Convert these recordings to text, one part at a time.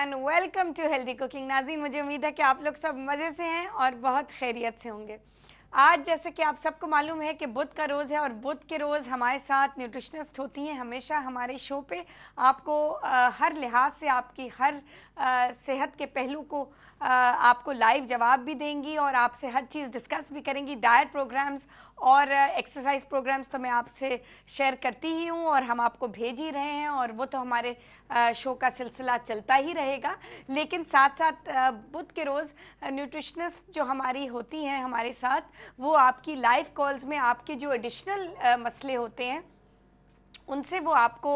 And welcome to healthy cooking नाजीन मुझे उम्मीद है कि आप लोग सब मज़े से हैं और बहुत खैरियत से होंगे आज जैसे कि आप सबको मालूम है कि बुध का रोज़ है और बुध के रोज़ हमारे साथ न्यूट्रिशनिस्ट होती हैं हमेशा हमारे शो पे आपको आ, हर लिहाज से आपकी हर आ, सेहत के पहलू को आ, आपको लाइव जवाब भी देंगी और आपसे हर चीज़ डिस्कस भी करेंगी डाइट प्रोग्राम्स और एक्सरसाइज प्रोग्राम्स तो मैं आपसे शेयर करती ही हूँ और हम आपको भेज ही रहे हैं और वो तो हमारे शो का सिलसिला चलता ही रहेगा लेकिन साथ साथ बुध के रोज़ न्यूट्रिशनिस्ट जो हमारी होती हैं हमारे साथ वो आपकी लाइव कॉल्स में आपके जो एडिशनल मसले होते हैं उनसे वो आपको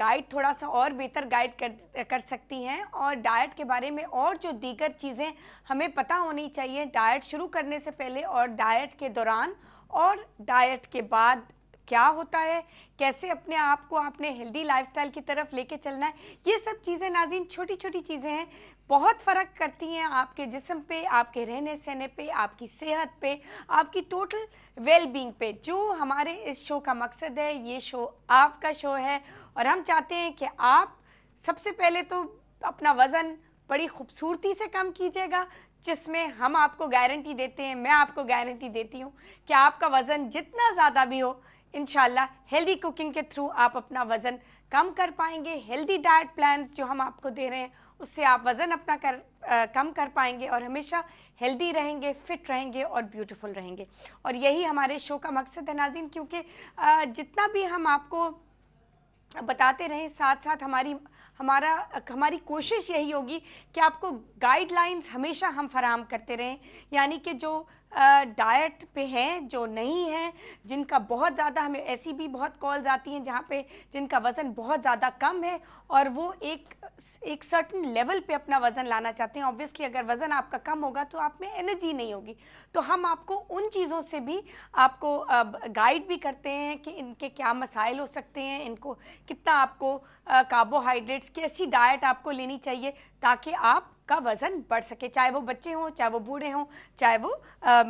गाइड थोड़ा सा और बेहतर गाइड कर कर सकती हैं और डाइट के बारे में और जो दीगर चीज़ें हमें पता होनी चाहिए डाइट शुरू करने से पहले और डाइट के दौरान और डाइट के बाद क्या होता है कैसे अपने आप को आपने हेल्दी लाइफस्टाइल की तरफ लेके चलना है ये सब चीज़ें नाजिन छोटी छोटी चीज़ें हैं बहुत फ़र्क करती हैं आपके जिसम पे आपके रहने सहने पे आपकी सेहत पे आपकी टोटल वेलबींग पे जो हमारे इस शो का मकसद है ये शो आपका शो है और हम चाहते हैं कि आप सबसे पहले तो अपना वज़न बड़ी खूबसूरती से कम कीजिएगा जिसमें हम आपको गारंटी देते हैं मैं आपको गारंटी देती हूँ कि आपका वज़न जितना ज़्यादा भी हो इन हेल्दी कुकिंग के थ्रू आप अपना वज़न कम कर पाएंगे हेल्दी डाइट प्लान जो हम आपको दे रहे हैं उससे आप वज़न अपना कर आ, कम कर पाएंगे और हमेशा हेल्दी रहेंगे फिट रहेंगे और ब्यूटीफुल रहेंगे और यही हमारे शो का मकसद है नाजिन क्योंकि आ, जितना भी हम आपको बताते रहें साथ साथ हमारी हमारा हमारी कोशिश यही होगी कि आपको गाइडलाइंस हमेशा हम फराम करते रहें यानी कि जो डाइट पे हैं जो नहीं हैं जिनका बहुत ज़्यादा हमें ऐसी भी बहुत कॉल्स आती हैं जहाँ पे जिनका वज़न बहुत ज़्यादा कम है और वो एक एक सर्टन लेवल पे अपना वज़न लाना चाहते हैं ऑब्वियसली अगर वज़न आपका कम होगा तो आप में एनर्जी नहीं होगी तो हम आपको उन चीज़ों से भी आपको गाइड भी करते हैं कि इनके क्या मसाइल हो सकते हैं इनको कितना आपको कार्बोहाइड्रेट्स कैसी डाइट आपको लेनी चाहिए ताकि आप का वज़न बढ़ सके चाहे वो बच्चे हों चाहे वो बूढ़े हों चाहे वो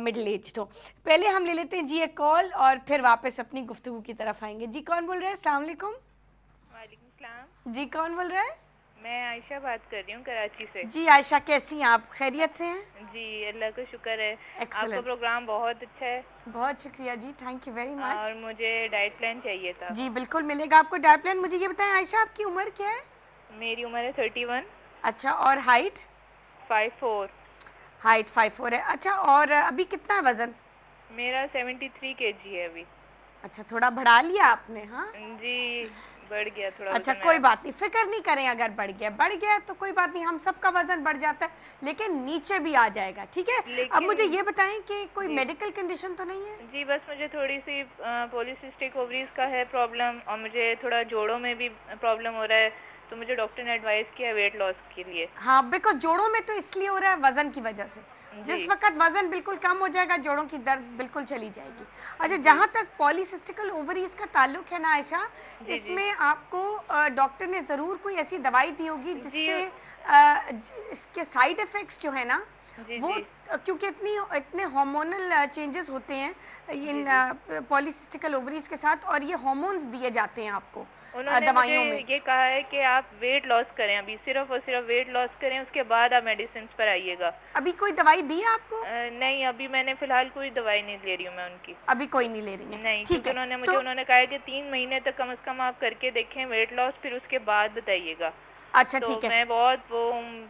मिडिल एज हो पहले हम ले लेते हैं जी एक कॉल और फिर वापस अपनी गुफ्तु की तरफ आएंगे जी कौन बोल रहे हैं अलैक्म जी कौन बोल रहा है मैं आयशा बात कर रही हूँ कराची से जी आयशा कैसी हैं आप खैरियत से हैं जी अल्लाह का शुक्र है Excellent. आपका प्रोग्राम बहुत अच्छा है बहुत शुक्रिया जी थैंक यू वेरी मच और मुझे डाइट प्लान चाहिए था जी बिल्कुल मिलेगा आपको डाइट प्लान मुझे ये बताएं आयशा आपकी उम्र क्या है मेरी उम्र है थर्टी वन अच्छा और height five four height five four है अच्छा और अभी कितना है वजन मेरा सेवेंटी थ्री के जी है अभी अच्छा थोड़ा बढ़ा लिया आपने हाँ जी बढ़ गया थोड़ा अच्छा कोई बात नहीं फिक्र नहीं करें अगर बढ़ गया बढ़ गया तो कोई बात नहीं हम सबका वजन बढ़ जाता है लेकिन नीचे भी आ जाएगा ठीक है अब मुझे ये बताएं कि कोई मेडिकल कंडीशन तो नहीं है जी बस मुझे थोड़ी सी पोलिसिस्टिक ओवरीज का है प्रॉब्लम और मुझे थोड़ा जोड़ों में भी प्रॉब्लम हो रहा है तो मुझे डॉक्टर ने एडवाइस किया वेट लॉस के लिए हाँ बिकॉज जोड़ों में तो इसलिए हो रहा है वजन की वजह से जिस वक्त वजन बिल्कुल कम हो जाएगा जोड़ों की दर्द बिल्कुल चली जाएगी अच्छा जहाँ तक पॉलीसिस्टिकल ओवरीज का ताल्लुक है ना आयशा इसमें आपको डॉक्टर ने ज़रूर कोई ऐसी दवाई दी होगी जिससे इसके साइड इफ़ेक्ट्स जो है ना वो क्योंकि इतनी इतने हार्मोनल चेंजेस होते हैं इन पॉलीसिस्टिकल ओवरीज के साथ और ये हार्मोन्स दिए जाते हैं आपको उन्होंने दवाइयों में ये कहा है कि आप वेट लॉस करें अभी सिर्फ और सिर्फ वेट लॉस करें उसके बाद आप मेडिसिन पर आइएगा अभी कोई दवाई दी है आपको नहीं अभी मैंने फिलहाल कोई दवाई नहीं ले रही हूँ मैं उनकी अभी कोई नहीं ले रही है नहीं ठीक है उन्होंने मुझे तो- उन्होंने कहा कि तीन महीने तक कम अज कम आप करके देखें वेट लॉस फिर उसके बाद बताइएगा अच्छा तो ठीक तो है मैं बहुत वो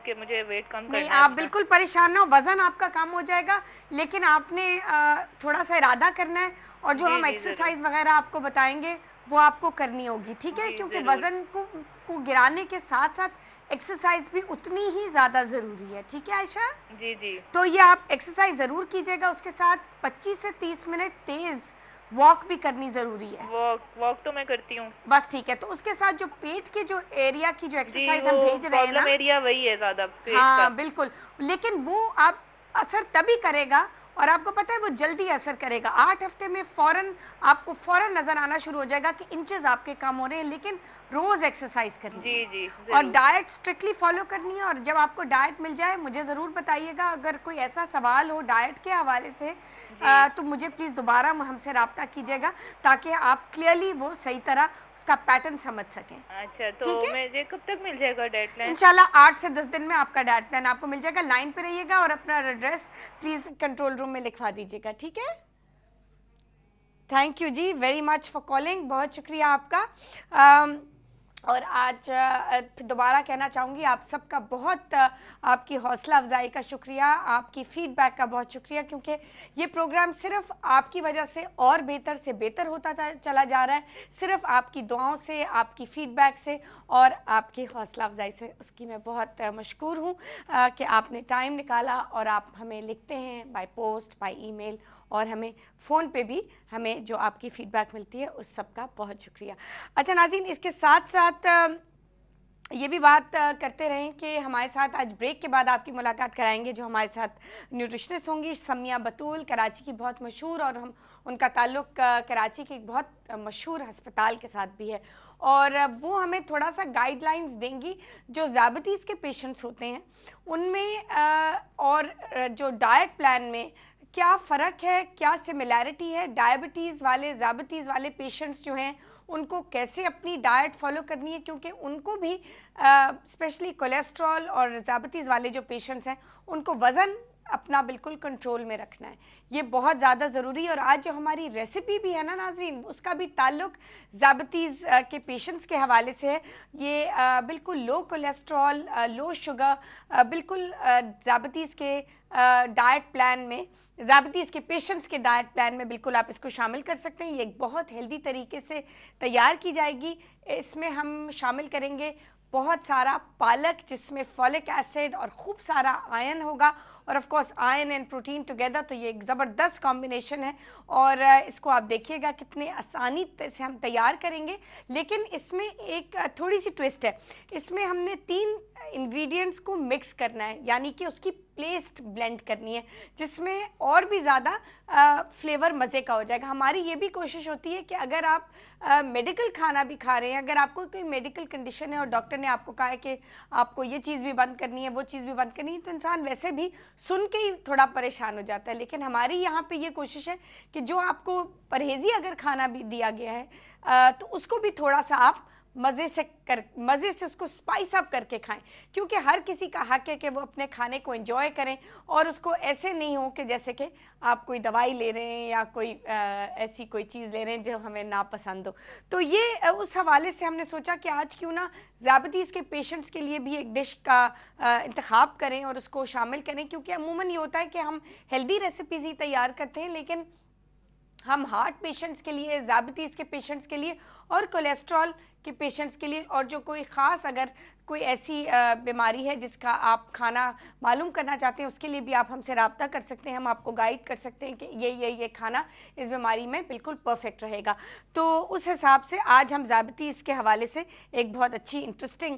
कि मुझे वेट कम करना नहीं आप बिल्कुल परेशान ना हो वजन आपका कम हो जाएगा लेकिन आपने थोड़ा सा इरादा करना है और जो हम एक्सरसाइज वगैरह आपको बताएंगे वो आपको करनी होगी ठीक है क्योंकि वजन को को गिराने के साथ साथ एक्सरसाइज भी उतनी ही ज़्यादा ज़रूरी है ठीक है आयशा जी जी तो ये आप एक्सरसाइज ज़रूर कीजिएगा उसके साथ 25 से 30 मिनट तेज़ वॉक भी करनी जरूरी है वॉक वॉक तो मैं करती हूँ बस ठीक है तो उसके साथ जो पेट के जो एरिया की जो एक्सरसाइज हम भेज रहे हैं ना एरिया वही है ज्यादा हाँ बिल्कुल लेकिन वो आप असर तभी करेगा और आपको पता है वो जल्दी असर करेगा आठ हफ्ते में फ़ौरन आपको फ़ौरन नज़र आना शुरू हो जाएगा कि इंचेस आपके कम हो रहे हैं लेकिन रोज़ एक्सरसाइज करनी जी, जी, और डाइट स्ट्रिक्टली फॉलो करनी है और जब आपको डाइट मिल जाए मुझे ज़रूर बताइएगा अगर कोई ऐसा सवाल हो डाइट के हवाले से आ, तो मुझे प्लीज़ दोबारा हमसे रबता कीजिएगा ताकि आप क्लियरली वो सही तरह उसका पैटर्न समझ सकें अच्छा तो मुझे कब तक मिल जाएगा डेडलाइन इंशाल्लाह आठ से दस दिन में आपका डेडलाइन आपको मिल जाएगा लाइन पे रहिएगा और अपना एड्रेस प्लीज कंट्रोल रूम में लिखवा दीजिएगा ठीक है थैंक यू जी वेरी मच फॉर कॉलिंग बहुत शुक्रिया आपका um, और आज दोबारा कहना चाहूँगी आप सबका बहुत आपकी हौसला अफजाई का शुक्रिया आपकी फ़ीडबैक का बहुत शुक्रिया क्योंकि ये प्रोग्राम सिर्फ आपकी वजह से और बेहतर से बेहतर होता चला जा रहा है सिर्फ आपकी दुआओं से आपकी फ़ीडबैक से और आपकी हौसला अफजाई से उसकी मैं बहुत मशहूर हूँ कि आपने टाइम निकाला और आप हमें लिखते हैं बाई पोस्ट बाई ई और हमें फ़ोन पे भी हमें जो आपकी फ़ीडबैक मिलती है उस सब का बहुत शुक्रिया अच्छा नाजिन इसके साथ साथ ये भी बात करते रहें कि हमारे साथ आज ब्रेक के बाद आपकी मुलाकात कराएंगे जो हमारे साथ न्यूट्रिशनिस्ट होंगी समिया बतूल कराची की बहुत मशहूर और हम उनका ताल्लुक कराची के एक बहुत मशहूर हस्पताल के साथ भी है और वो हमें थोड़ा सा गाइडलाइंस देंगी जो ज़ाबतीस के पेशेंट्स होते हैं उनमें और जो डाइट प्लान में क्या फ़र्क है क्या सिमिलैरिटी है डायबिटीज़ वाले ज़ाबतीज़ वाले पेशेंट्स जो हैं उनको कैसे अपनी डाइट फॉलो करनी है क्योंकि उनको भी स्पेशली कोलेस्ट्रॉल और ज़ाबतीज़ वाले जो पेशेंट्स हैं उनको वज़न अपना बिल्कुल कंट्रोल में रखना है ये बहुत ज़्यादा ज़रूरी है और आज जो हमारी रेसिपी भी है ना नाजरीन उसका भी ताल्लुक ज़्याबतीज़ के पेशेंट्स के हवाले से है ये बिल्कुल लो कोलेस्ट्रॉल लो शुगर बिल्कुल ज़्याबतीज़ के डाइट प्लान में ज़ाबतीस के पेशेंट्स के डाइट प्लान में बिल्कुल आप इसको शामिल कर सकते हैं ये एक बहुत हेल्दी तरीके से तैयार की जाएगी इसमें हम शामिल करेंगे बहुत सारा पालक जिसमें फॉलिक एसिड और खूब सारा आयन होगा और of course ion and protein together तो ये एक ज़बरदस्त कॉम्बिनेशन है और इसको आप देखिएगा कितने आसानी से हम तैयार करेंगे लेकिन इसमें एक थोड़ी सी ट्विस्ट है इसमें हमने तीन इंग्रेडिएंट्स को मिक्स करना है यानी कि उसकी प्लेस्ट ब्लेंड करनी है जिसमें और भी ज़्यादा फ्लेवर मज़े का हो जाएगा हमारी ये भी कोशिश होती है कि अगर आप आ, मेडिकल खाना भी खा रहे हैं अगर आपको कोई मेडिकल कंडीशन है और डॉक्टर ने आपको कहा है कि आपको ये चीज़ भी बंद करनी है वो चीज़ भी बंद करनी है तो इंसान वैसे भी सुन के ही थोड़ा परेशान हो जाता है लेकिन हमारी यहाँ पर ये कोशिश है कि जो आपको परहेज़ी अगर खाना भी दिया गया है आ, तो उसको भी थोड़ा सा आप मज़े से कर मज़े से उसको स्पाइस अप करके खाएं क्योंकि हर किसी का हक है कि वो अपने खाने को एंजॉय करें और उसको ऐसे नहीं हो कि जैसे कि आप कोई दवाई ले रहे हैं या कोई आ, ऐसी कोई चीज़ ले रहे हैं जो हमें नापसंद हो तो ये उस हवाले से हमने सोचा कि आज क्यों ना ज़्यादतीस के पेशेंट्स के लिए भी एक डिश का इंतखब करें और उसको शामिल करें क्योंकि अमूमन ये होता है कि हम हेल्दी रेसिपीज़ ही तैयार करते हैं लेकिन हम हार्ट पेशेंट्स के लिए ज़्यादतीस के पेशेंट्स के लिए और कोलेस्ट्रॉल कि पेशेंट्स के लिए और जो कोई ख़ास अगर कोई ऐसी बीमारी है जिसका आप खाना मालूम करना चाहते हैं उसके लिए भी आप हमसे रबता कर सकते हैं हम आपको गाइड कर सकते हैं कि ये ये ये खाना इस बीमारी में बिल्कुल परफेक्ट रहेगा तो उस हिसाब से आज हम ज़ाबती इसके हवाले से एक बहुत अच्छी इंटरेस्टिंग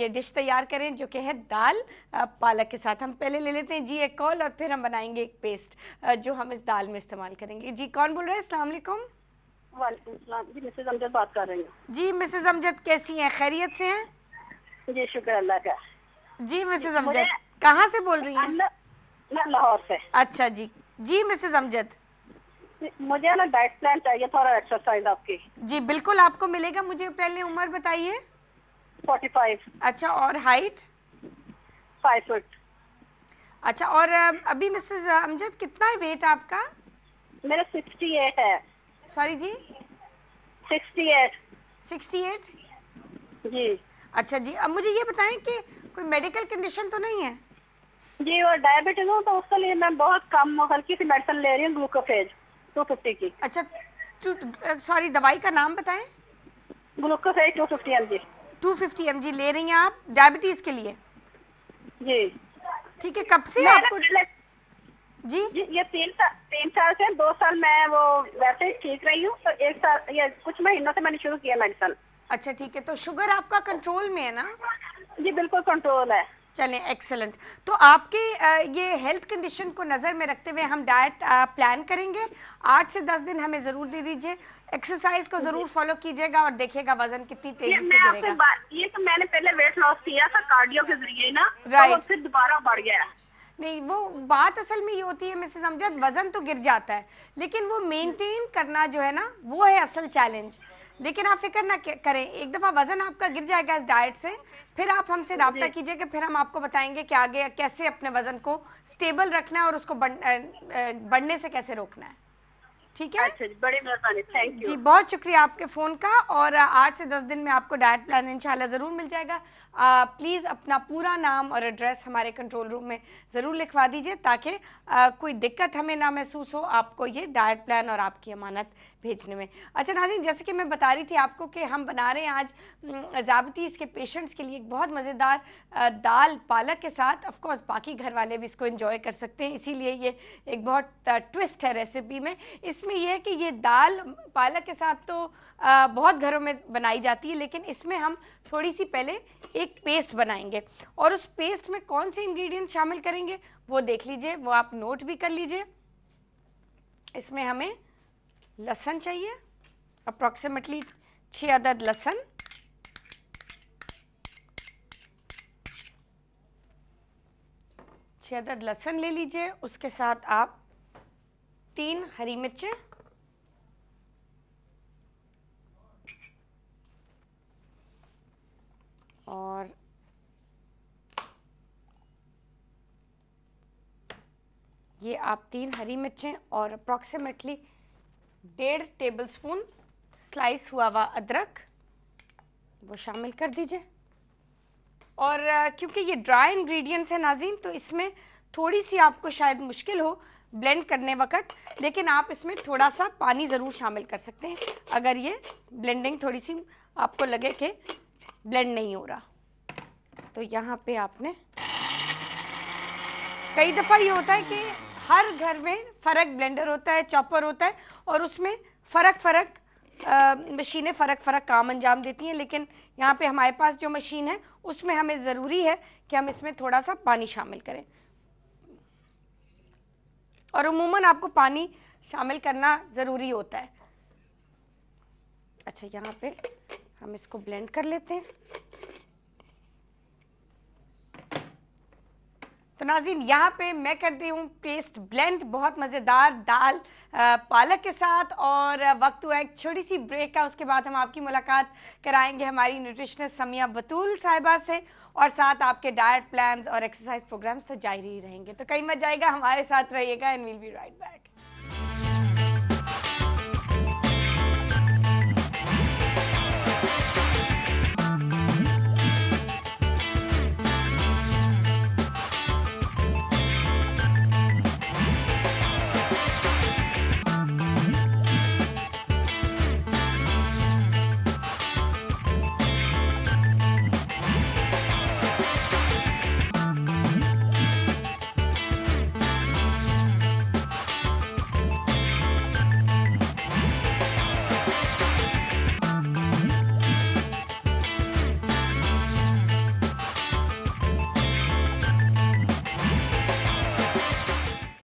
ये डिश तैयार करें जो कि है दाल पालक के साथ हम पहले ले लेते हैं जी एक कॉल और फिर हम बनाएंगे एक पेस्ट जो हम इस दाल में इस्तेमाल करेंगे जी कौन बोल रहे हैं अलकुम हाँ, जी मिसेज अमजद कैसी हैं खैरियत से हैं जी शुक्र अल्लाह का जी मिसेज अमजद कहाँ से बोल रही हैं लाहौर से अच्छा जी जी मिसेज अमजद मुझे ना डाइट प्लान चाहिए थोड़ा एक्सरसाइज आपकी जी बिल्कुल आपको मिलेगा मुझे पहले उम्र बताइए फोर्टी फाइव अच्छा और हाइट फाइव फुट अच्छा और अभी मिसेज अमजद कितना है वेट आपका मेरा सिक्सटी एट है सॉरी जी सिक्सटी एट सिक्सटी एट जी अच्छा जी अब मुझे ये बताएं कि कोई मेडिकल कंडीशन तो नहीं है जी और डायबिटीज हूँ तो उसके लिए मैं बहुत कम हल्की सी मेडिसिन ले रही हूँ ग्लूकोफेज टू फिफ्टी की अच्छा सॉरी दवाई का नाम बताएं Glucophage two fifty M G two fifty M G ले रही हैं आप डायबिटीज के लिए जी ठीक है कब से आपको जी ये तीन साल तीन साल से दो साल मैं वो वैसे ठीक रही हूँ तो एक साल ये कुछ महीनों से मैंने शुरू किया मेडिसन अच्छा ठीक है तो शुगर आपका कंट्रोल में है ना जी बिल्कुल कंट्रोल है चले एक्सेलेंट तो आपके ये हेल्थ कंडीशन को नज़र में रखते हुए हम डाइट प्लान करेंगे आठ से दस दिन हमें ज़रूर दे दीजिए एक्सरसाइज को ज़रूर फॉलो कीजिएगा और देखिएगा वजन कितनी तेजी से गिरेगा ये तो मैंने पहले वेट लॉस किया था कार्डियो के जरिए ना राइट तो फिर दोबारा बढ़ गया नहीं वो बात असल में ये होती है मैं अमजद वजन तो गिर जाता है लेकिन वो मेंटेन करना जो है ना वो है असल चैलेंज लेकिन आप फिक्र ना करें एक दफ़ा वज़न आपका गिर जाएगा इस डाइट से फिर आप हमसे रबता कीजिएगा फिर हम आपको बताएंगे कि आगे कैसे अपने वज़न को स्टेबल रखना है और उसको बढ़, बढ़ने से कैसे रोकना है ठीक है अच्छा जी बड़ी मेहरबानी थैंक यू जी बहुत शुक्रिया आपके फ़ोन का और आठ से दस दिन में आपको डाइट प्लान इंशाल्लाह ज़रूर मिल जाएगा प्लीज़ अपना पूरा नाम और एड्रेस हमारे कंट्रोल रूम में ज़रूर लिखवा दीजिए ताकि कोई दिक्कत हमें ना महसूस हो आपको ये डाइट प्लान और आपकी अमानत भेजने में अच्छा नाजिन जैसे कि मैं बता रही थी आपको कि हम बना रहे हैं आज ज़ाबतीस के पेशेंट्स के लिए एक बहुत मज़ेदार दाल पालक के साथ ऑफकोर्स बाकी घर वाले भी इसको इंजॉय कर सकते हैं इसीलिए ये एक बहुत ट्विस्ट है रेसिपी में इस इसमें यह है कि ये दाल पालक के साथ तो आ, बहुत घरों में बनाई जाती है लेकिन इसमें हम थोड़ी सी पहले एक पेस्ट बनाएंगे और उस पेस्ट में कौन से इंग्रेडिएंट शामिल करेंगे वो देख लीजिए वो आप नोट भी कर लीजिए इसमें हमें लहसन चाहिए अप्रॉक्सीमेटली छः अदद लहसन छः अदद लहसन ले लीजिए उसके साथ आप तीन हरी मिर्चें और ये आप तीन हरी मिर्चें और अप्रॉक्सीमेटली डेढ़ टेबलस्पून स्लाइस हुआ हुआ अदरक वो शामिल कर दीजिए और क्योंकि ये ड्राई इंग्रेडिएंट्स हैं नाजीन तो इसमें थोड़ी सी आपको शायद मुश्किल हो ब्लेंड करने वक्त लेकिन आप इसमें थोड़ा सा पानी ज़रूर शामिल कर सकते हैं अगर ये ब्लेंडिंग थोड़ी सी आपको लगे कि ब्लेंड नहीं हो रहा तो यहाँ पे आपने कई दफ़ा ये होता है कि हर घर में फ़र्क ब्लेंडर होता है चॉपर होता है और उसमें फ़र्क फ़र्क मशीनें फ़र्क फ़र्क काम अंजाम देती हैं लेकिन यहाँ पे हमारे पास जो मशीन है उसमें हमें ज़रूरी है कि हम इसमें थोड़ा सा पानी शामिल करें और उमूमन आपको पानी शामिल करना ज़रूरी होता है अच्छा यहाँ पे हम इसको ब्लेंड कर लेते हैं तो नाजिन यहाँ पे मैं करती हूँ पेस्ट ब्लेंड बहुत मज़ेदार दाल पालक के साथ और वक्त हुआ एक छोटी सी ब्रेक का उसके बाद हम आपकी मुलाकात कराएंगे हमारी न्यूट्रिशनिस्ट समिया बतूल साहिबा से और साथ आपके डाइट प्लान्स और एक्सरसाइज प्रोग्राम्स तो जारी ही रहेंगे तो कहीं मत जाएगा हमारे साथ रहिएगा and will be right back